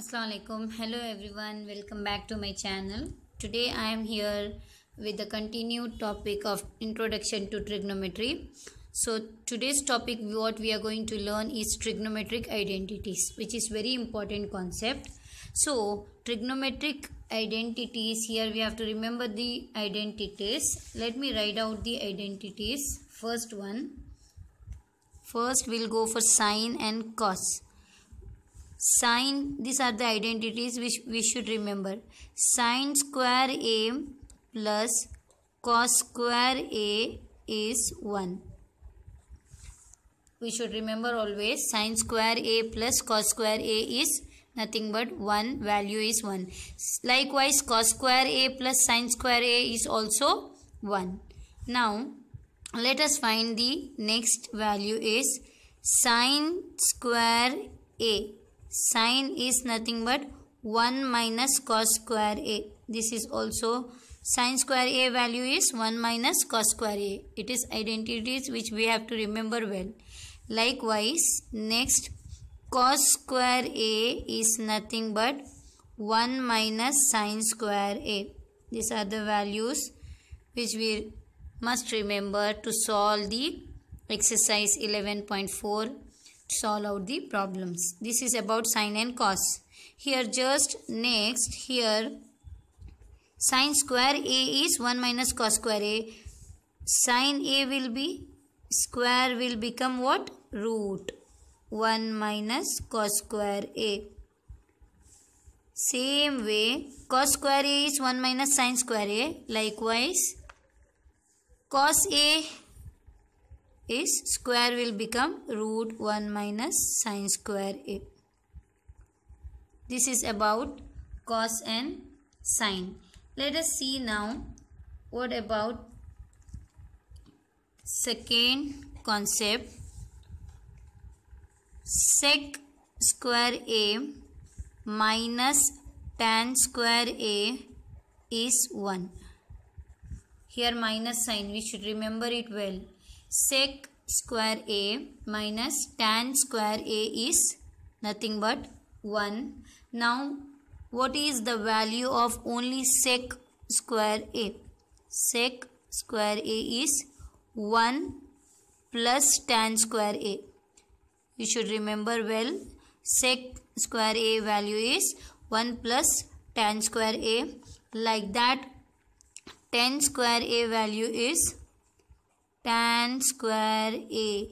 Assalamualaikum. Hello everyone. Welcome back to my channel. Today I am here with the continued topic of introduction to trigonometry. So today's topic what we are going to learn is trigonometric identities which is very important concept. So trigonometric identities here we have to remember the identities. Let me write out the identities. First one. First we'll go for sine and cos sine these are the identities which we should remember sine square a plus cos square a is 1 we should remember always sine square a plus cos square a is nothing but 1 value is 1 likewise cos square a plus sine square a is also 1 now let us find the next value is sine square a Sine is nothing but 1 minus cos square A. This is also sine square A value is 1 minus cos square A. It is identities which we have to remember well. Likewise, next cos square A is nothing but 1 minus sine square A. These are the values which we must remember to solve the exercise 11.4 solve out the problems. This is about sine and cos. Here just next here sine square a is 1 minus cos square a. Sine a will be square will become what? Root 1 minus cos square a. Same way cos square a is 1 minus sine square a. Likewise cos a is square will become root 1 minus sine square a. This is about cos and sine. Let us see now what about second concept sec square a minus tan square a is 1. Here minus sign we should remember it well sec square a minus tan square a is nothing but 1. Now what is the value of only sec square a? Sec square a is 1 plus tan square a. You should remember well sec square a value is 1 plus tan square a. Like that 10 square a value is tan square A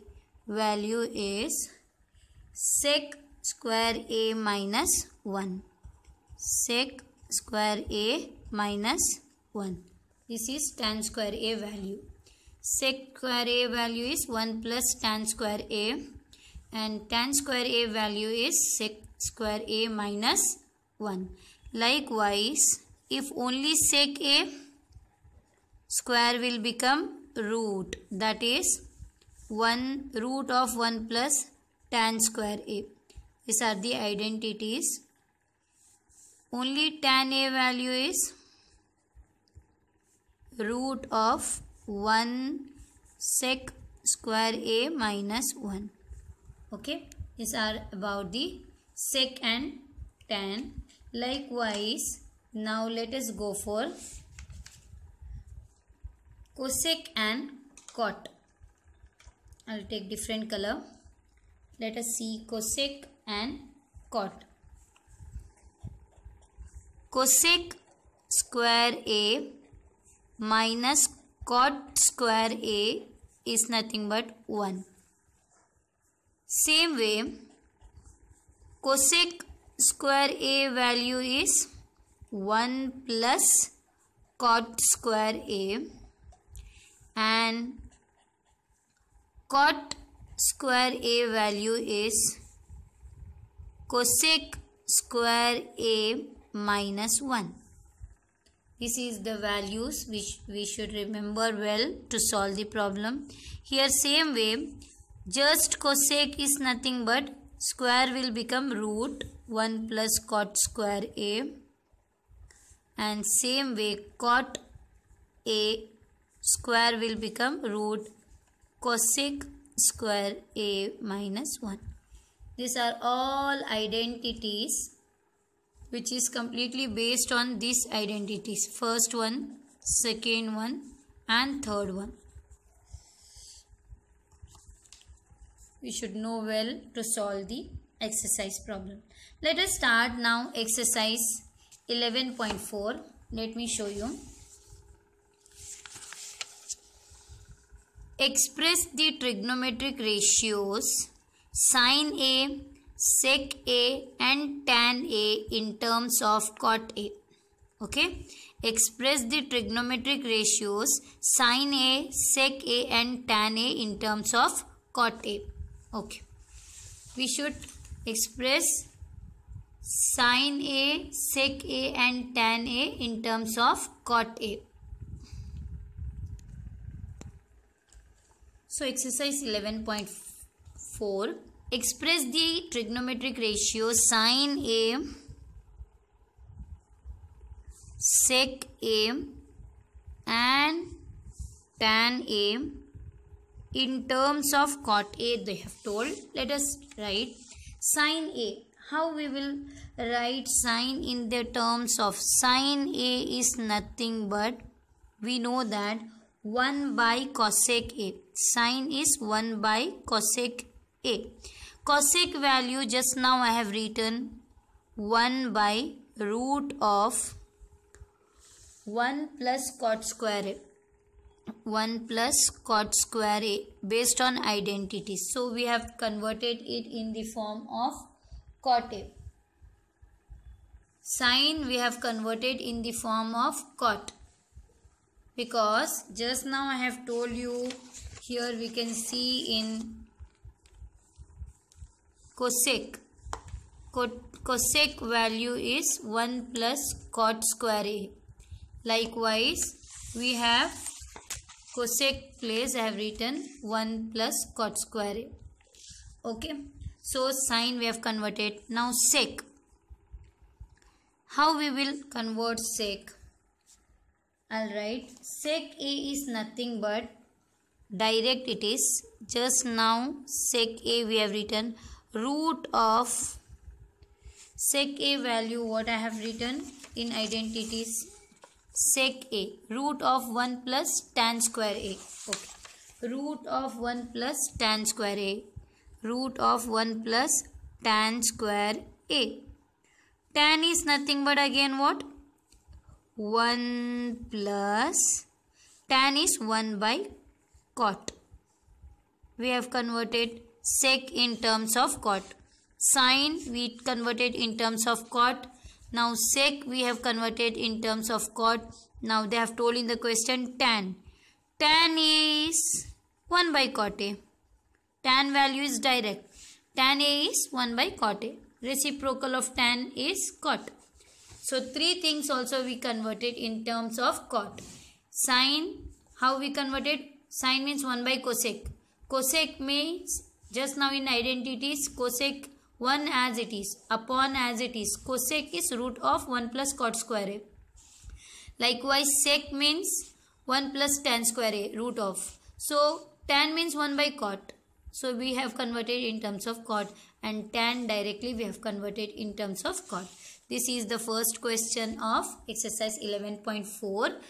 value is sec square A minus 1. Sec square A minus 1. This is tan square A value. Sec square A value is 1 plus tan square A and tan square A value is sec square A minus 1. Likewise, if only sec A square will become root that is 1 root of 1 plus tan square a. These are the identities. Only tan a value is root of 1 sec square a minus 1. Okay. These are about the sec and tan. Likewise, now let us go for cosec and cot I'll take different color let us see cosec and cot cosec square A minus cot square A is nothing but 1. Same way, cosec square A value is 1 plus cot square A and cot square A value is cosec square A minus 1. This is the values which we should remember well to solve the problem. Here same way just cosec is nothing but square will become root 1 plus cot square A and same way cot A square will become root cosec square a minus 1. These are all identities which is completely based on these identities. First one, second one and third one. We should know well to solve the exercise problem. Let us start now exercise 11.4. Let me show you. Express the trigonometric ratios sine A, sec A and tan A in terms of cot A. Okay. Express the trigonometric ratios sine A, sec A and tan A in terms of cot A. Okay. We should express sine A, sec A and tan A in terms of cot A. So exercise 11.4 express the trigonometric ratio sine A sec A and tan A in terms of cot A they have told let us write sine A how we will write sine in the terms of sine A is nothing but we know that 1 by cosec A sine is 1 by cosec A. Cosec value just now I have written 1 by root of 1 plus cot square A. 1 plus cot square A based on identity. So we have converted it in the form of cot A. Sine we have converted in the form of cot because just now I have told you here we can see in cosec cosec value is 1 plus cot square a likewise we have cosec place i have written 1 plus cot square a okay so sine we have converted now sec how we will convert sec all right sec a is nothing but direct it is just now sec a we have written root of sec a value what i have written in identities sec a root of 1 plus tan square a okay root of 1 plus tan square a root of 1 plus tan square a tan is nothing but again what 1 plus tan is 1 by cot. We have converted sec in terms of cot. Sine we converted in terms of cot. Now sec we have converted in terms of cot. Now they have told in the question tan. Tan is 1 by cot A. Tan value is direct. Tan A is 1 by cot A. Reciprocal of tan is cot. So three things also we converted in terms of cot. Sine, how we converted? Sine means 1 by cosec. Cosec means just now in identities cosec 1 as it is upon as it is. Cosec is root of 1 plus cot square a. Likewise sec means 1 plus tan square a root of. So tan means 1 by cot. So we have converted in terms of cot and tan directly we have converted in terms of cot. This is the first question of exercise 11.4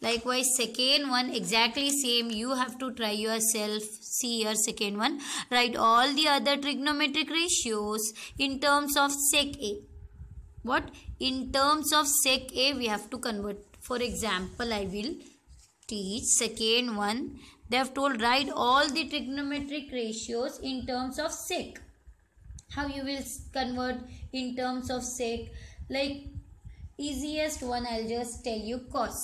likewise second one exactly same you have to try yourself see your second one write all the other trigonometric ratios in terms of sec a what in terms of sec a we have to convert for example i will teach second one they have told write all the trigonometric ratios in terms of sec how you will convert in terms of sec like easiest one i'll just tell you cos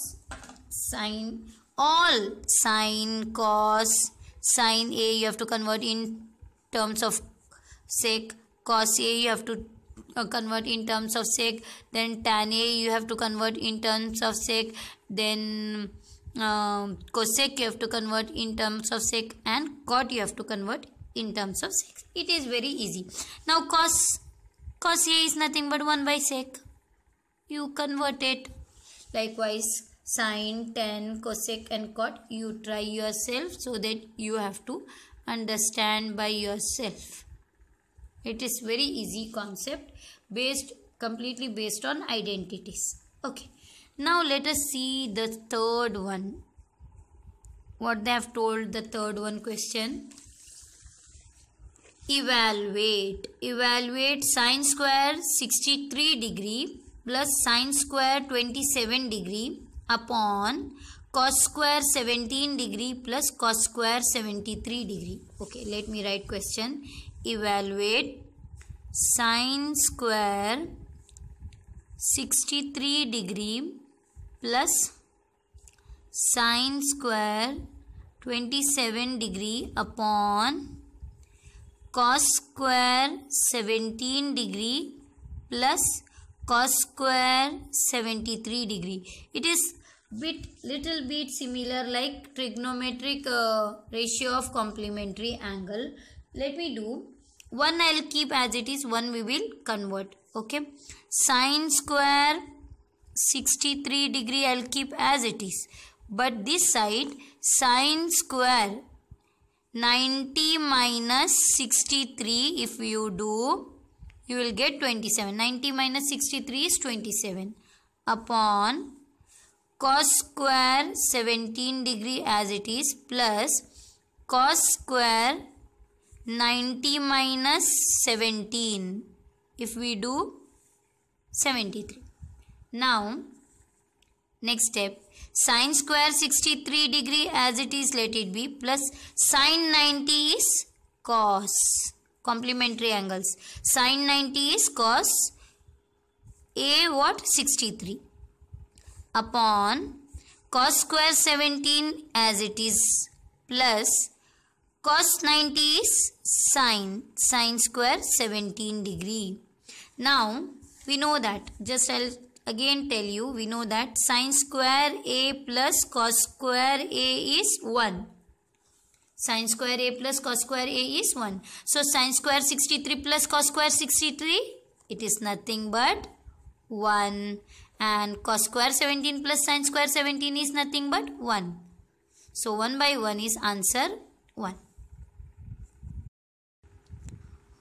sin all sine cos sine a you have to convert in terms of sec cos a you have to uh, convert in terms of sec then tan a you have to convert in terms of sec then uh, cosec you have to convert in terms of sec and cot you have to convert in terms of sec it is very easy now cos cos a is nothing but 1 by sec you convert it likewise sine, tan, cosec and cot. You try yourself so that you have to understand by yourself. It is very easy concept based completely based on identities. Okay. Now let us see the third one. What they have told the third one question evaluate evaluate sine square 63 degree plus sine square 27 degree upon cos square 17 degree plus cos square 73 degree. Okay, let me write question. Evaluate sine square 63 degree plus sine square 27 degree upon cos square 17 degree plus cos square 73 degree. It is bit little bit similar like trigonometric uh, ratio of complementary angle let me do one i'll keep as it is one we will convert okay sine square 63 degree i'll keep as it is but this side sine square 90 minus 63 if you do you will get 27 90 minus 63 is 27 upon cos square 17 degree as it is plus cos square 90 minus 17 if we do 73. Now next step sine square 63 degree as it is let it be plus sine 90 is cos complementary angles sine 90 is cos a what 63 upon cos square 17 as it is plus cos 90 is sine sine square 17 degree now we know that just i'll again tell you we know that sine square a plus cos square a is 1 sine square a plus cos square a is 1 so sine square 63 plus cos square 63 it is nothing but 1 and cos square 17 plus sin square 17 is nothing but 1. So 1 by 1 is answer 1.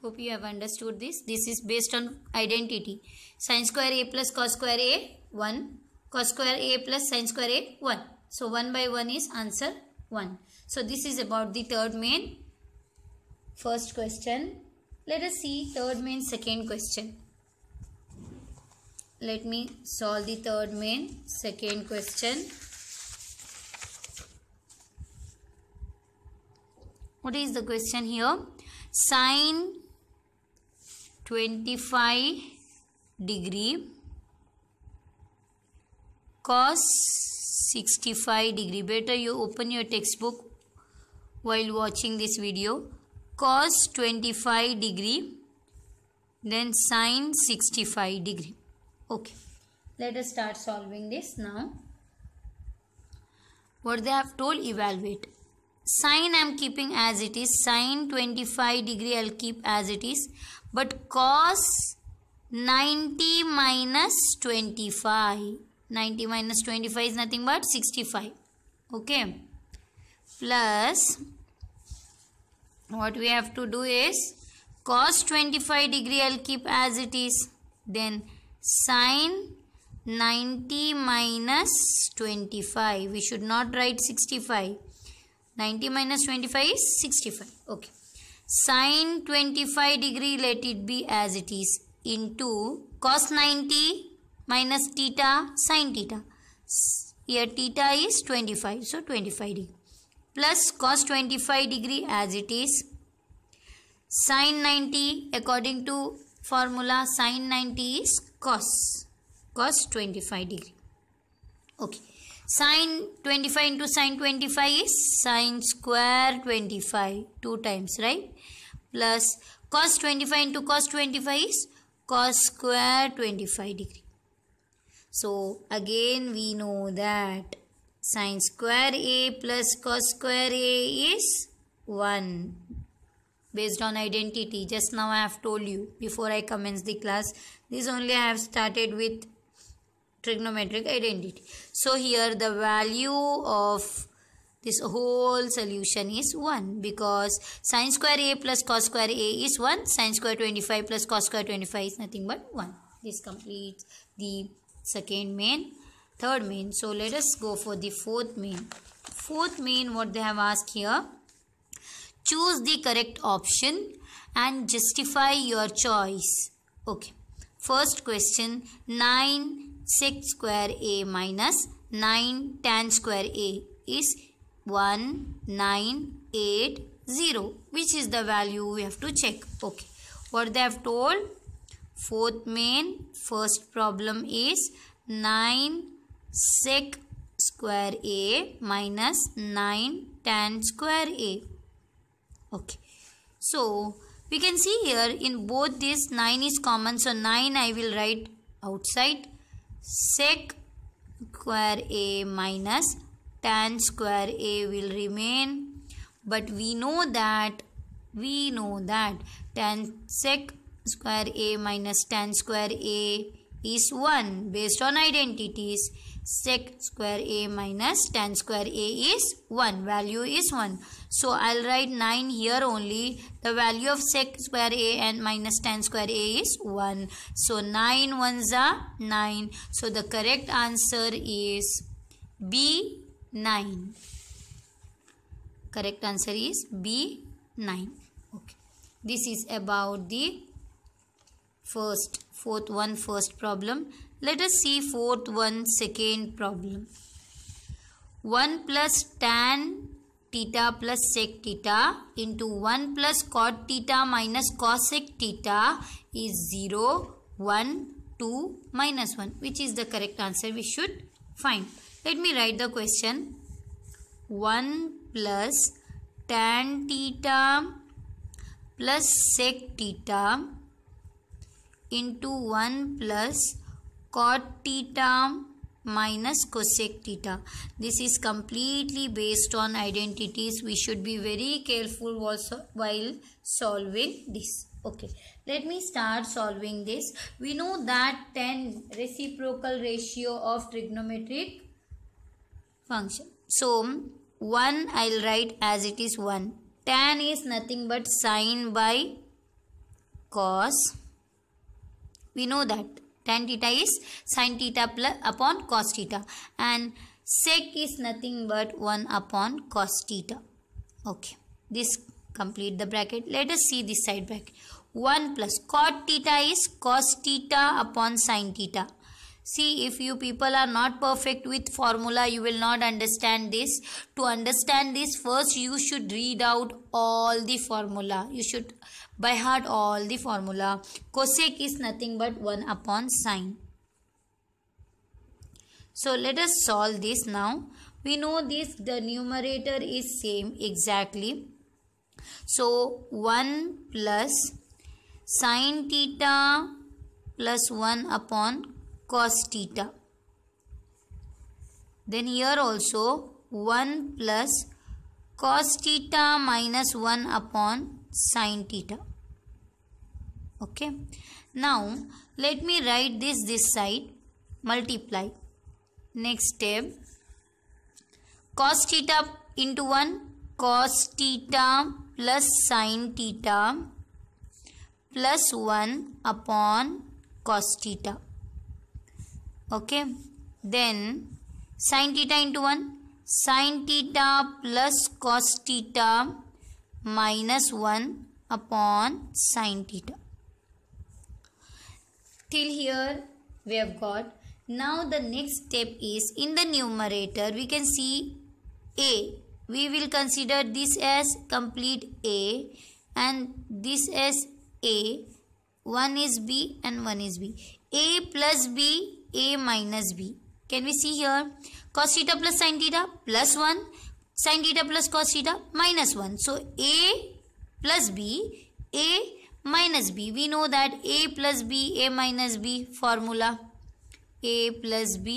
Hope you have understood this. This is based on identity. Sin square a plus cos square a 1. Cos square a plus sin square a 1. So 1 by 1 is answer 1. So this is about the third main. First question. Let us see third main second question let me solve the third main second question what is the question here sine 25 degree cos 65 degree better you open your textbook while watching this video cos 25 degree then sine 65 degree okay let us start solving this now what they have told evaluate sine i'm keeping as it is sine 25 degree i'll keep as it is but cos 90 minus 25 90 minus 25 is nothing but 65 okay plus what we have to do is cos 25 degree I'll keep as it is then sine 90 minus 25. We should not write 65. 90 minus 25 is 65. Okay. Sine 25 degree let it be as it is into cos 90 minus theta sine theta. Here theta is 25. So 25 degree. Plus cos 25 degree as it is. Sine 90 according to formula sine 90 is cos cos 25 degree okay sine 25 into sine 25 is sine square 25 two times right plus cos 25 into cos 25 is cos square 25 degree so again we know that sine square a plus cos square a is 1 based on identity just now i have told you before i commence the class this only i have started with trigonometric identity so here the value of this whole solution is 1 because sine square a plus cos square a is 1 sine square 25 plus cos square 25 is nothing but 1 this completes the second main third main so let us go for the fourth main fourth main what they have asked here choose the correct option and justify your choice okay First question 9 6 square a minus 9 tan square a is 1 9 8 0 which is the value we have to check okay what they have told fourth main first problem is 9 sec square a minus 9 tan square a okay so we can see here in both these 9 is common. So 9 I will write outside. Sec square A minus tan square A will remain. But we know that, we know that tan sec square A minus tan square A is 1 based on identities sec square a minus tan square a is 1 value is 1 so i'll write 9 here only the value of sec square a and minus tan square a is 1 so 9 ones are 9 so the correct answer is b 9 correct answer is b 9 okay this is about the first fourth one first problem let us see fourth one second problem. 1 plus tan theta plus sec theta into 1 plus cot theta minus cosec theta is 0, 1, 2, minus 1 which is the correct answer we should find. Let me write the question. 1 plus tan theta plus sec theta into 1 plus cot theta minus cosec theta. This is completely based on identities. We should be very careful while solving this. Okay, let me start solving this. We know that 10 reciprocal ratio of trigonometric function. So, 1 I'll write as it is 1. Tan is nothing but sine by cos. We know that tan theta is sin theta plus upon cos theta and sec is nothing but 1 upon cos theta okay this complete the bracket let us see this side bracket 1 plus cot theta is cos theta upon sin theta See, if you people are not perfect with formula, you will not understand this. To understand this, first you should read out all the formula. You should by heart all the formula. Cosec is nothing but 1 upon sine. So let us solve this now. We know this the numerator is same exactly. So 1 plus sine theta plus 1 upon cos theta. Then here also 1 plus cos theta minus 1 upon sine theta okay now let me write this this side multiply next step cos theta into 1 cos theta plus sin theta plus 1 upon cos theta okay then sin theta into 1 sin theta plus cos theta minus 1 upon sin theta till here we have got now the next step is in the numerator we can see a we will consider this as complete a and this as a one is b and one is b a plus b a minus b can we see here cos theta plus sin theta plus 1 sin theta plus cos theta minus 1 so a plus b a minus b. We know that a plus b, a minus b formula. a plus b,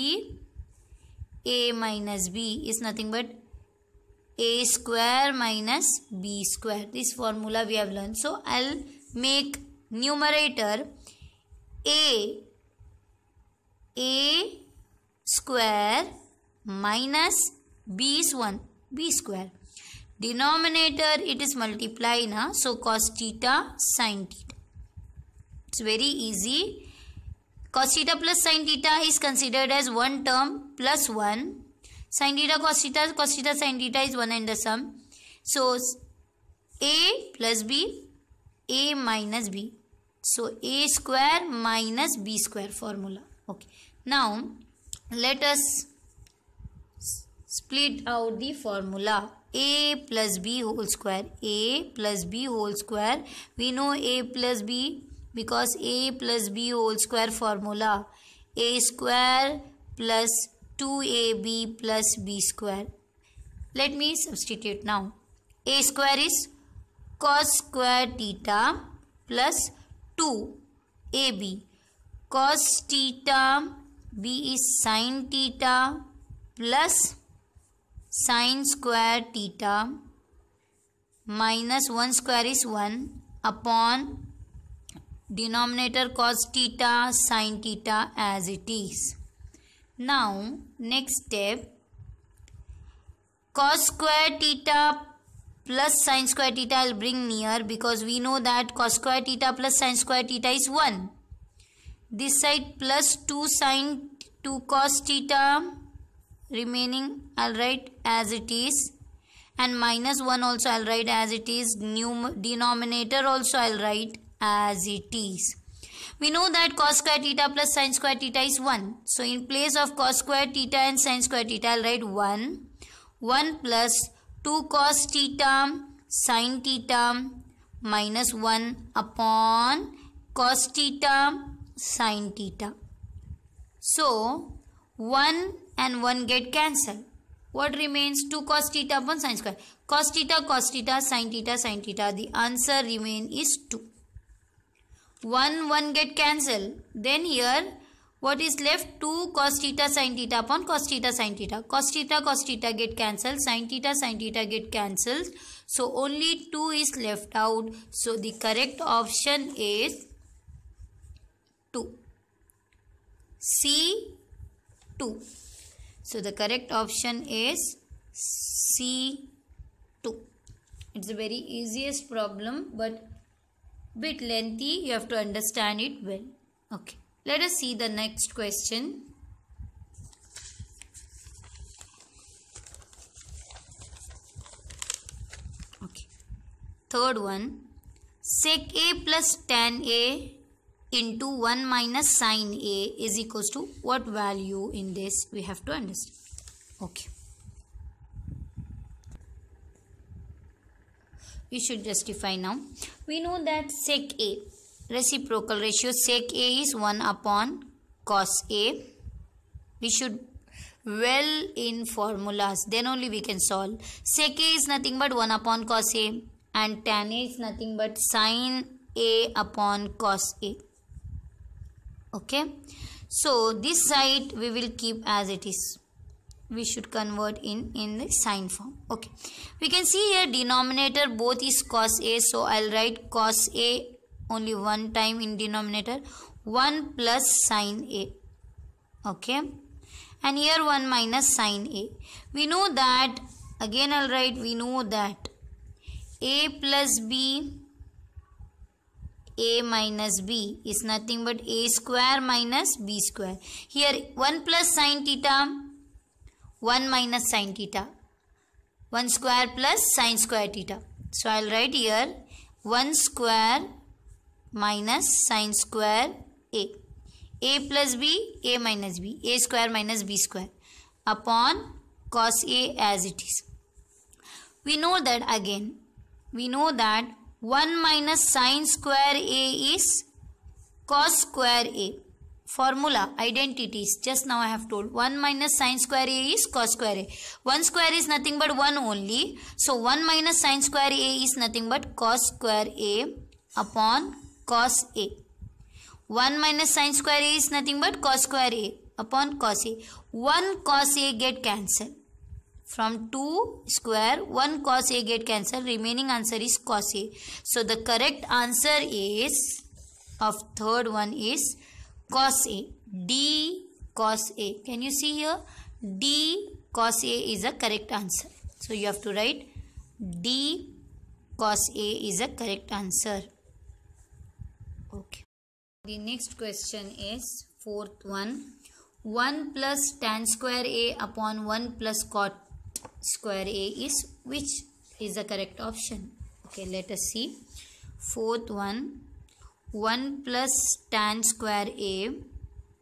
a minus b is nothing but a square minus b square. This formula we have learned. So, I'll make numerator a a square minus b is 1 b square denominator it is multiply na so cos theta sin theta it's very easy cos theta plus sin theta is considered as one term plus one sin theta cos theta cos theta sin theta is one and the sum so a plus b a minus b so a square minus b square formula okay now let us split out the formula A plus B whole square A plus B whole square we know A plus B because A plus B whole square formula A square plus two A B plus B square let me substitute now A square is cos square theta plus two A B cos theta B is sine theta plus sine square theta minus 1 square is 1 upon denominator cos theta sine theta as it is. Now next step cos square theta plus sine square theta will bring near because we know that cos square theta plus sine square theta is 1. This side plus 2 sine 2 cos theta remaining I'll write as it is and minus 1 also I'll write as it is new denominator also I'll write as it is we know that cos square theta plus sin square theta is 1 so in place of cos square theta and sin square theta I'll write 1 1 plus 2 cos theta sin theta minus 1 upon cos theta sin theta so 1 and 1 get cancelled. What remains 2 cos theta upon sine square. Cos theta, cos theta, sin theta, sin theta. The answer remain is 2. 1, 1 get cancelled. Then here what is left? 2 cos theta sin theta upon cos theta sin theta. Cos theta cos theta get cancelled. Sin theta sin theta get cancelled. So only 2 is left out. So the correct option is 2. C 2. So the correct option is C2. It's a very easiest problem but bit lengthy. You have to understand it well. Okay. Let us see the next question. Okay. Third one. Sec A plus tan A into 1 minus sine a is equals to what value in this we have to understand. Okay. We should justify now. We know that sec a reciprocal ratio sec a is 1 upon cos a. We should well in formulas then only we can solve. Sec a is nothing but 1 upon cos a and tan a is nothing but sine a upon cos a okay so this side we will keep as it is we should convert in in the sine form okay we can see here denominator both is cos a so i'll write cos a only one time in denominator 1 plus sine a okay and here 1 minus sine a we know that again i'll write we know that a plus b a minus b is nothing but a square minus b square. Here 1 plus sine theta, 1 minus sine theta. 1 square plus sine square theta. So I will write here 1 square minus sine square a. a plus b, a minus b, a square minus b square upon cos a as it is. We know that again, we know that 1 minus sine square A is cos square A. Formula, identities, just now I have told. 1 minus sine square A is cos square A. 1 square is nothing but 1 only. So 1 minus sine square A is nothing but cos square A upon cos A. 1 minus sine square A is nothing but cos square A upon cos A. 1 cos A get cancelled. From 2 square, 1 cos A get cancelled. Remaining answer is cos A. So the correct answer is of third one is cos A. D cos A. Can you see here? D cos A is a correct answer. So you have to write D cos A is a correct answer. Okay. The next question is fourth one. 1 plus tan square A upon 1 plus cot square A is which is the correct option. Okay, let us see. Fourth one, 1 plus tan square A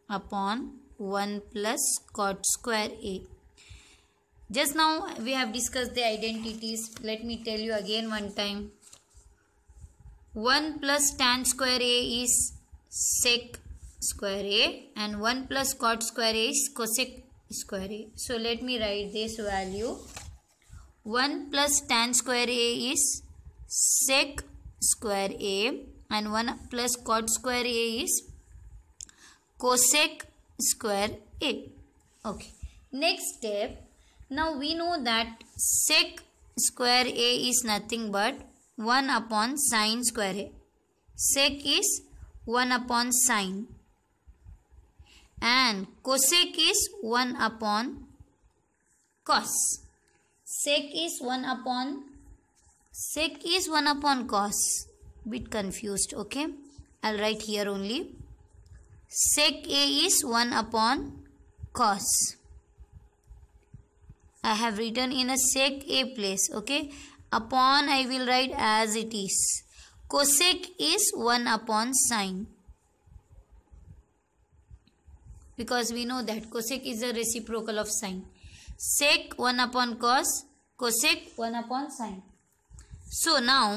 upon 1 plus cot square A. Just now we have discussed the identities. Let me tell you again one time. 1 plus tan square A is sec square A and 1 plus cot square A is cosec square a. So let me write this value. 1 plus tan square a is sec square a and 1 plus cot square a is cosec square a. Okay. Next step. Now we know that sec square a is nothing but 1 upon sine square a. Sec is 1 upon sine and cosec is 1 upon cos. Sec is 1 upon sec is 1 upon cos. Bit confused, okay? I'll write here only. Sec A is 1 upon cos. I have written in a sec A place, okay? Upon I will write as it is. Cosec is 1 upon sine because we know that cosec is a reciprocal of sine. Sec 1 upon cos, cosec 1 upon sine. So now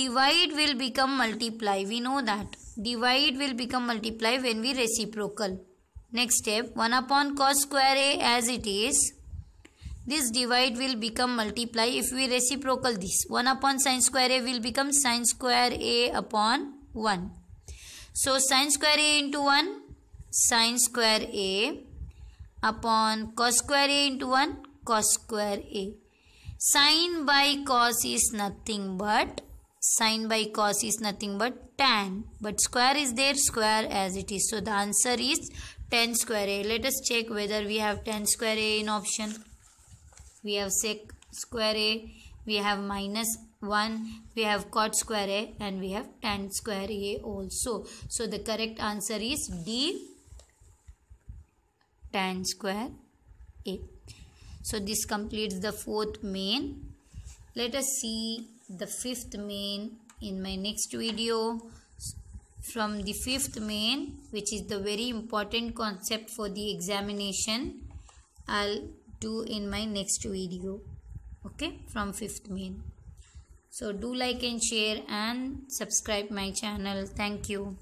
divide will become multiply. We know that. Divide will become multiply when we reciprocal. Next step 1 upon cos square a as it is. This divide will become multiply if we reciprocal this. 1 upon sine square a will become sine square a upon 1. So sine square a into 1 sine square A upon cos square A into 1 cos square A. Sine by cos is nothing but sine by cos is nothing but tan but square is there square as it is so the answer is 10 square a let us check whether we have 10 square a in option we have sec square a we have minus 1 we have cot square a and we have tan square a also so the correct answer is d tan square A. So this completes the fourth main. Let us see the fifth main in my next video. From the fifth main which is the very important concept for the examination I'll do in my next video. Okay from fifth main. So do like and share and subscribe my channel. Thank you.